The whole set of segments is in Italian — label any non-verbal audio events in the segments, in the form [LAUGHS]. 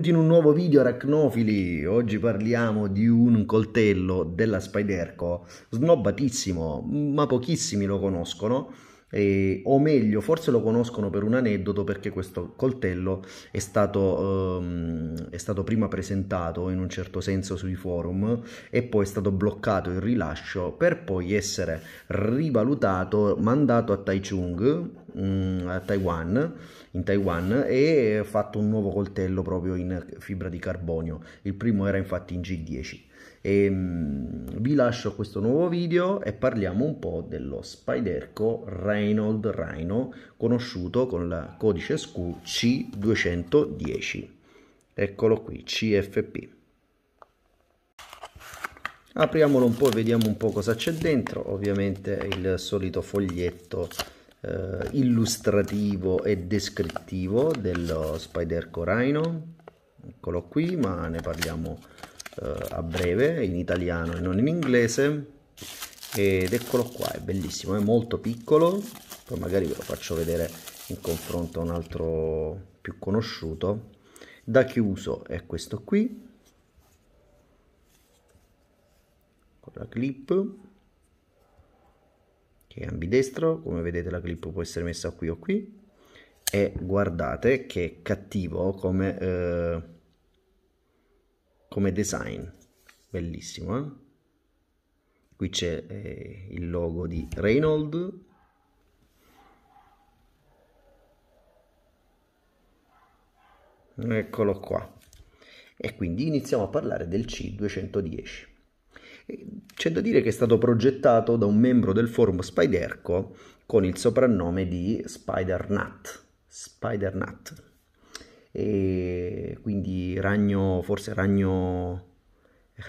benvenuti in un nuovo video arachnofili Oggi parliamo di un coltello della spiderco snobbatissimo, ma pochissimi lo conoscono. E, o meglio, forse lo conoscono per un aneddoto perché questo coltello è stato, ehm, è stato, prima presentato in un certo senso sui forum e poi è stato bloccato il rilascio per poi essere rivalutato, mandato a Taichung Mm, a Taiwan, in Taiwan e ho fatto un nuovo coltello proprio in fibra di carbonio. Il primo era infatti in G10. E, mm, vi lascio questo nuovo video e parliamo un po' dello Spiderco Reynold Rhino conosciuto con il codice SKU C210. Eccolo qui, CFP. Apriamolo un po' e vediamo un po' cosa c'è dentro. Ovviamente il solito foglietto eh, illustrativo e descrittivo dello Spider Coraino. eccolo qui ma ne parliamo eh, a breve in italiano e non in inglese ed eccolo qua è bellissimo è molto piccolo poi magari ve lo faccio vedere in confronto a un altro più conosciuto da chiuso è questo qui con la clip che è ambidestro, come vedete la clip può essere messa qui o qui, e guardate che è cattivo come, eh, come design, bellissimo. Eh? Qui c'è eh, il logo di Reynolds, eccolo qua e quindi iniziamo a parlare del C210 c'è da dire che è stato progettato da un membro del forum Spiderco con il soprannome di Spider Nut. Spider Nut. E quindi ragno, forse ragno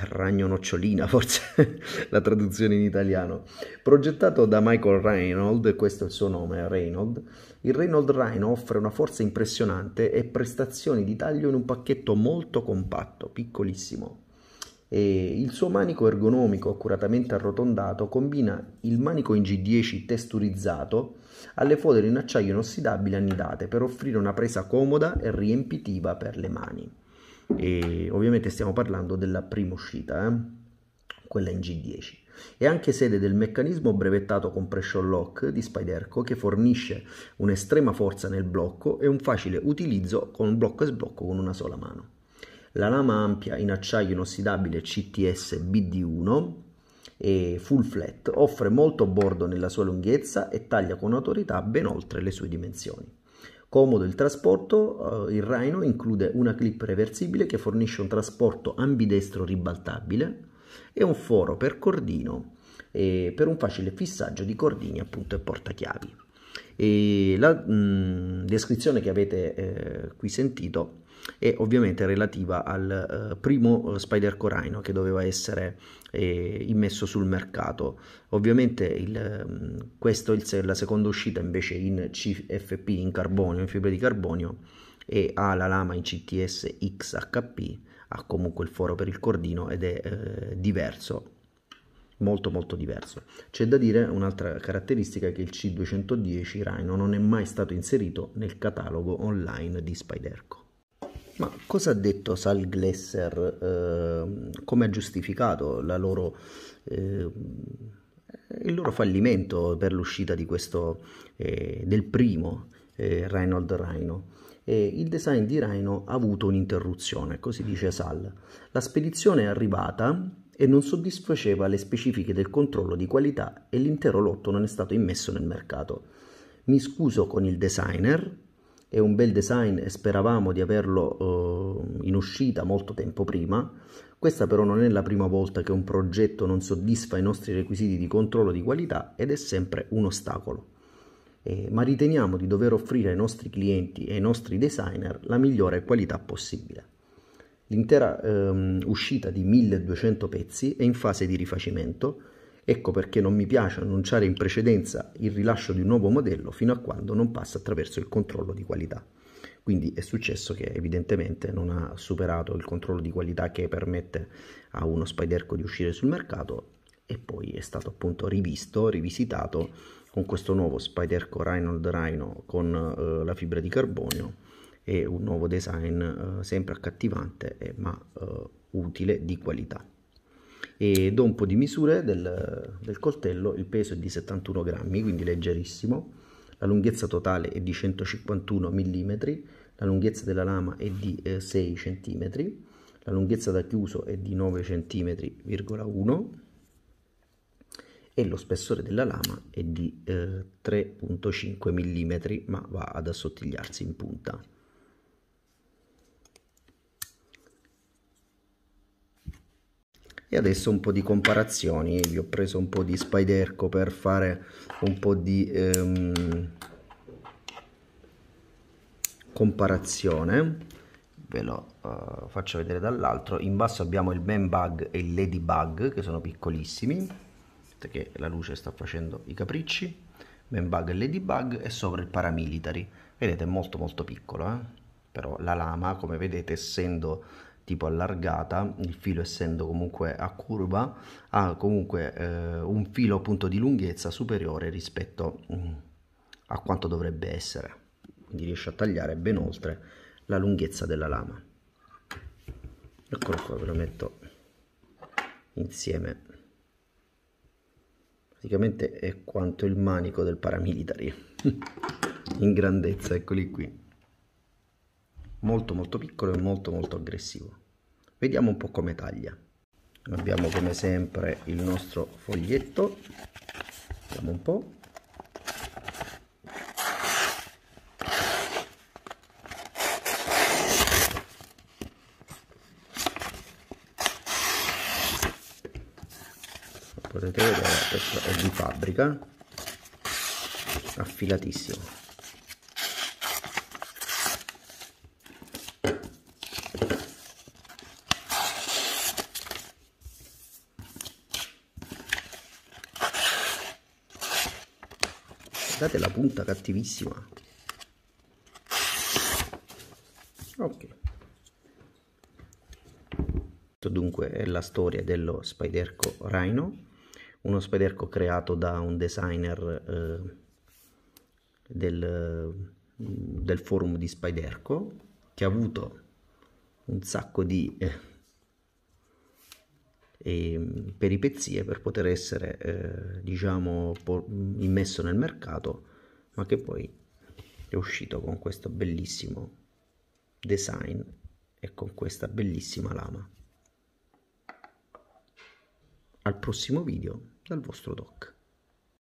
ragno nocciolina, [LAUGHS] forse la traduzione in italiano. Progettato da Michael Reynolds, questo è il suo nome, Reynolds, il Reynolds Rhino offre una forza impressionante e prestazioni di taglio in un pacchetto molto compatto, piccolissimo. E il suo manico ergonomico accuratamente arrotondato combina il manico in G10 testurizzato alle fodere in acciaio inossidabile annidate per offrire una presa comoda e riempitiva per le mani. E ovviamente stiamo parlando della prima uscita, eh? quella in G10. È anche sede del meccanismo brevettato compression lock di Spiderco che fornisce un'estrema forza nel blocco e un facile utilizzo con blocco e sblocco con una sola mano la lama ampia in acciaio inossidabile CTS BD1 e full flat offre molto bordo nella sua lunghezza e taglia con autorità ben oltre le sue dimensioni. Comodo il trasporto, eh, il Rhino include una clip reversibile che fornisce un trasporto ambidestro ribaltabile e un foro per cordino per un facile fissaggio di cordini appunto e portachiavi. E la mh, descrizione che avete eh, qui sentito è ovviamente relativa al eh, primo eh, Spider Coraino che doveva essere eh, immesso sul mercato. Ovviamente il, questo è la seconda uscita invece in CFP in carbonio, in fibra di carbonio e ha la lama in CTS XHP, ha comunque il foro per il cordino ed è eh, diverso molto molto diverso. C'è da dire un'altra caratteristica che il C210 Rhino non è mai stato inserito nel catalogo online di Spiderco. Ma cosa ha detto Sal Glesser? Eh, come ha giustificato loro, eh, il loro fallimento per l'uscita eh, del primo eh, Reinhold Rhino? E il design di Rhino ha avuto un'interruzione, così dice Sal. La spedizione è arrivata e non soddisfaceva le specifiche del controllo di qualità e l'intero lotto non è stato immesso nel mercato. Mi scuso con il designer, è un bel design e speravamo di averlo eh, in uscita molto tempo prima. Questa però non è la prima volta che un progetto non soddisfa i nostri requisiti di controllo di qualità ed è sempre un ostacolo. Eh, ma riteniamo di dover offrire ai nostri clienti e ai nostri designer la migliore qualità possibile. L'intera ehm, uscita di 1200 pezzi è in fase di rifacimento, ecco perché non mi piace annunciare in precedenza il rilascio di un nuovo modello fino a quando non passa attraverso il controllo di qualità. Quindi è successo che evidentemente non ha superato il controllo di qualità che permette a uno Spiderco di uscire sul mercato e poi è stato appunto rivisto, rivisitato con questo nuovo Spiderco Rhino Rhino con eh, la fibra di carbonio e un nuovo design eh, sempre accattivante eh, ma eh, utile di qualità. E dopo di misure del, del coltello, il peso è di 71 grammi, quindi leggerissimo, la lunghezza totale è di 151 mm, la lunghezza della lama è di eh, 6 cm, la lunghezza da chiuso è di 9 cm,1 e lo spessore della lama è di eh, 3.5 mm, ma va ad assottigliarsi in punta. e adesso un po' di comparazioni vi ho preso un po' di spiderco per fare un po' di ehm, comparazione ve lo uh, faccio vedere dall'altro in basso abbiamo il man bug e il ladybug che sono piccolissimi che la luce sta facendo i capricci man bug e ladybug e sopra il paramilitary vedete è molto molto piccolo eh? però la lama come vedete essendo tipo allargata, il filo essendo comunque a curva, ha comunque eh, un filo appunto di lunghezza superiore rispetto mm, a quanto dovrebbe essere. Quindi riesce a tagliare ben oltre la lunghezza della lama. Eccolo qua, ve lo metto insieme. Praticamente è quanto il manico del paramilitary [LAUGHS] in grandezza, eccoli qui molto molto piccolo e molto molto aggressivo vediamo un po' come taglia abbiamo come sempre il nostro foglietto vediamo un po' potete vedere questo è di fabbrica affilatissimo guardate la punta cattivissima ok dunque è la storia dello spiderco rhino uno spiderco creato da un designer eh, del, del forum di spiderco che ha avuto un sacco di eh, e ehm, peripezie per poter essere eh, diciamo immesso nel mercato ma che poi è uscito con questo bellissimo design e con questa bellissima lama al prossimo video dal vostro doc